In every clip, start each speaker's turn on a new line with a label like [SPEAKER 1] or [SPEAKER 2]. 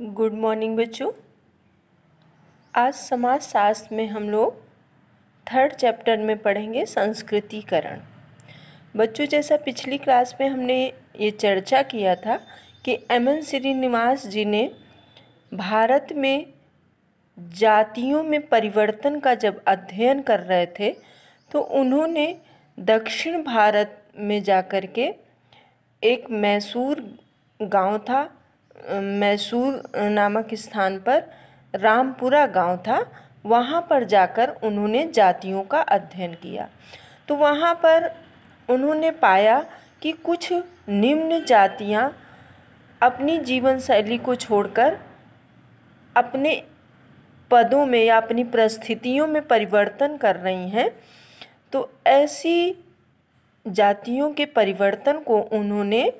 [SPEAKER 1] good morning बच्चों आज समाज शास्त्र में हम लोग थर्ड चैप्टर में पढ़ेंगे संस्कृतिकरण बच्चों जैसा पिछली क्लास में हमने ये चर्चा किया था कि एम एन श्रीनिवास जी ने भारत में जातियों में परिवर्तन का जब अध्ययन कर रहे थे तो उन्होंने दक्षिण भारत में जाकर के एक मैसूर गांव था मैसूर नामक स्थान पर रामपुरा गांव था वहाँ पर जाकर उन्होंने जातियों का अध्ययन किया तो वहाँ पर उन्होंने पाया कि कुछ निम्न जातियाँ अपनी जीवन शैली को छोड़कर अपने पदों में या अपनी परिस्थितियों में परिवर्तन कर रही हैं तो ऐसी जातियों के परिवर्तन को उन्होंने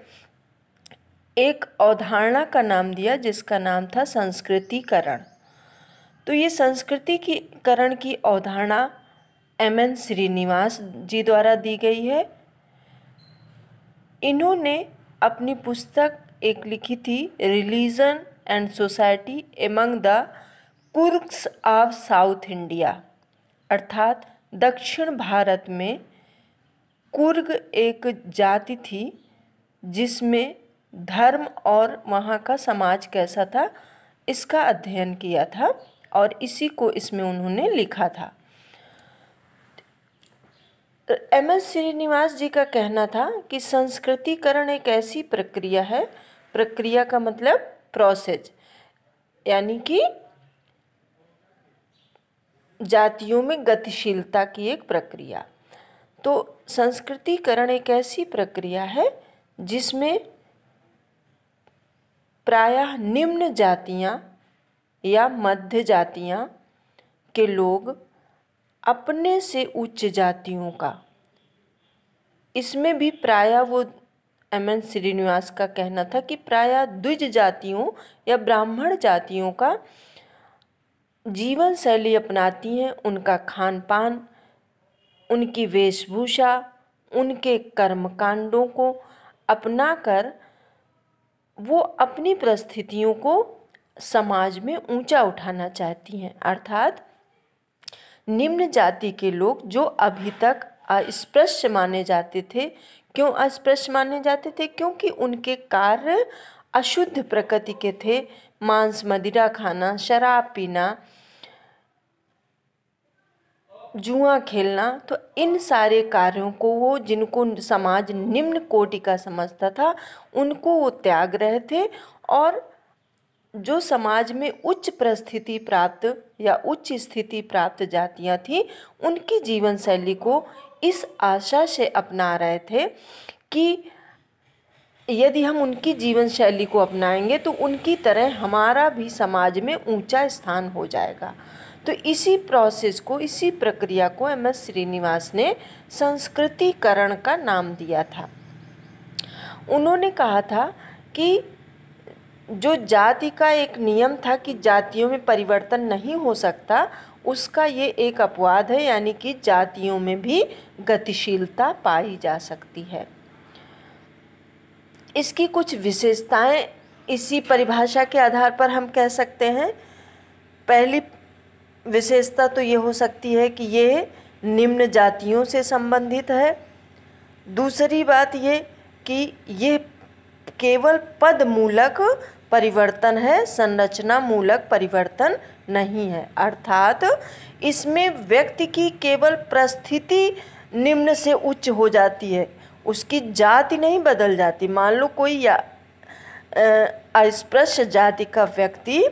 [SPEAKER 1] एक अवधारणा का नाम दिया जिसका नाम था संस्कृतिकरण तो ये संस्कृति की करण की अवधारणा एम एन श्रीनिवास जी द्वारा दी गई है इन्होंने अपनी पुस्तक एक लिखी थी religion and society among the Coorgs of South India अर्थात दक्षिण भारत में कुर्ग एक जाति थी जिसमें धर्म और वहाँ का समाज कैसा था इसका अध्ययन किया था और इसी को इसमें उन्होंने लिखा था तो एम एस श्रीनिवास जी का कहना था कि संस्कृतिकरण एक ऐसी प्रक्रिया है प्रक्रिया का मतलब प्रोसेस यानी कि जातियों में गतिशीलता की एक प्रक्रिया तो संस्कृतिकरण एक ऐसी प्रक्रिया है जिसमें प्रायः निम्न जातियाँ या मध्य जातियाँ के लोग अपने से उच्च जातियों का इसमें भी प्रायः वो एम एन श्रीनिवास का कहना था कि प्रायः द्विज जातियों या ब्राह्मण जातियों का जीवन शैली अपनाती हैं उनका खान पान उनकी वेशभूषा उनके कर्मकांडों को अपनाकर वो अपनी परिस्थितियों को समाज में ऊंचा उठाना चाहती हैं अर्थात निम्न जाति के लोग जो अभी तक अस्पृश्य माने जाते थे क्यों अस्पृश्य माने जाते थे क्योंकि उनके कार्य अशुद्ध प्रकृति के थे मांस मदिरा खाना शराब पीना जुआ खेलना तो इन सारे कार्यों को वो जिनको समाज निम्न कोटि का समझता था उनको वो त्याग रहे थे और जो समाज में उच्च परिस्थिति प्राप्त या उच्च स्थिति प्राप्त जातियां थीं उनकी जीवन शैली को इस आशा से अपना रहे थे कि यदि हम उनकी जीवन शैली को अपनाएंगे तो उनकी तरह हमारा भी समाज में ऊंचा स्थान हो जाएगा तो इसी प्रोसेस को इसी प्रक्रिया को एम एस श्रीनिवास ने संस्कृतिकरण का नाम दिया था उन्होंने कहा था कि जो जाति का एक नियम था कि जातियों में परिवर्तन नहीं हो सकता उसका ये एक अपवाद है यानी कि जातियों में भी गतिशीलता पाई जा सकती है इसकी कुछ विशेषताएं इसी परिभाषा के आधार पर हम कह सकते हैं पहली विशेषता तो ये हो सकती है कि ये निम्न जातियों से संबंधित है दूसरी बात ये कि यह केवल पद मूलक परिवर्तन है संरचना मूलक परिवर्तन नहीं है अर्थात इसमें व्यक्ति की केवल प्रस्थिति निम्न से उच्च हो जाती है उसकी जाति नहीं बदल जाती मान लो कोई या अस्पृश्य जाति का व्यक्ति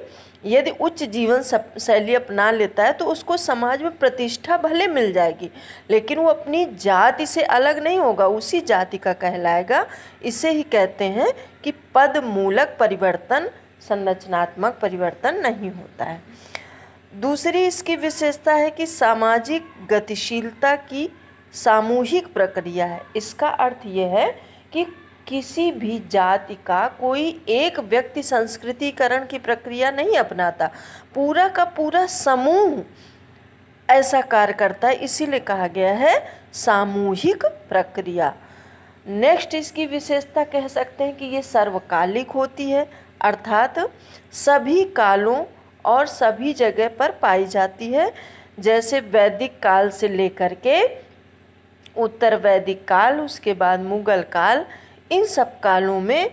[SPEAKER 1] यदि उच्च जीवन शैली अपना लेता है तो उसको समाज में प्रतिष्ठा भले मिल जाएगी लेकिन वो अपनी जाति से अलग नहीं होगा उसी जाति का कहलाएगा इसे ही कहते हैं कि पद मूलक परिवर्तन संरचनात्मक परिवर्तन नहीं होता है दूसरी इसकी विशेषता है कि सामाजिक गतिशीलता की सामूहिक प्रक्रिया है इसका अर्थ यह है कि किसी भी जाति का कोई एक व्यक्ति संस्कृतिकरण की प्रक्रिया नहीं अपनाता पूरा का पूरा समूह ऐसा कार्य करता है इसीलिए कहा गया है सामूहिक प्रक्रिया नेक्स्ट इसकी विशेषता कह सकते हैं कि ये सर्वकालिक होती है अर्थात सभी कालों और सभी जगह पर पाई जाती है जैसे वैदिक काल से लेकर के उत्तर वैदिक काल उसके बाद मुगल काल इन सब कालों में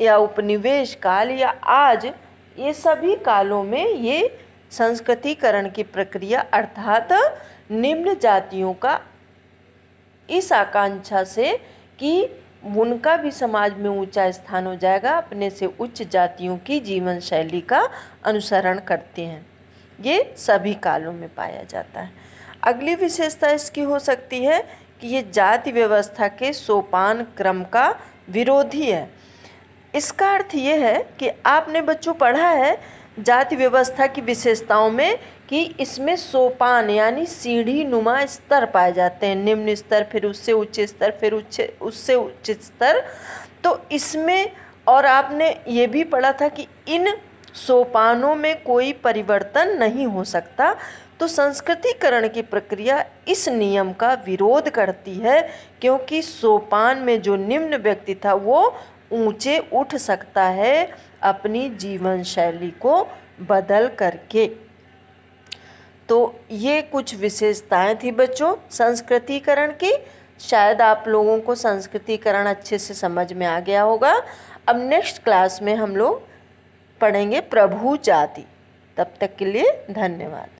[SPEAKER 1] या उपनिवेश काल या आज ये सभी कालों में ये संस्कृतिकरण की प्रक्रिया अर्थात निम्न जातियों का इस आकांक्षा से कि उनका भी समाज में ऊंचा स्थान हो जाएगा अपने से उच्च जातियों की जीवन शैली का अनुसरण करते हैं ये सभी कालों में पाया जाता है अगली विशेषता इसकी हो सकती है कि ये जाति व्यवस्था के सोपान क्रम का विरोधी है इसका अर्थ ये है कि आपने बच्चों पढ़ा है जाति व्यवस्था की विशेषताओं में कि इसमें सोपान यानी सीढ़ी नुमा स्तर पाए जाते हैं निम्न स्तर फिर उससे उच्च स्तर फिर उच्च उससे उच्च स्तर तो इसमें और आपने ये भी पढ़ा था कि इन सोपानों में कोई परिवर्तन नहीं हो सकता तो संस्कृतिकरण की प्रक्रिया इस नियम का विरोध करती है क्योंकि सोपान में जो निम्न व्यक्ति था वो ऊंचे उठ सकता है अपनी जीवन शैली को बदल करके तो ये कुछ विशेषताएं थी बच्चों संस्कृतिकरण की शायद आप लोगों को संस्कृतिकरण अच्छे से समझ में आ गया होगा अब नेक्स्ट क्लास में हम लोग पढ़ेंगे प्रभु जाति तब तक के लिए धन्यवाद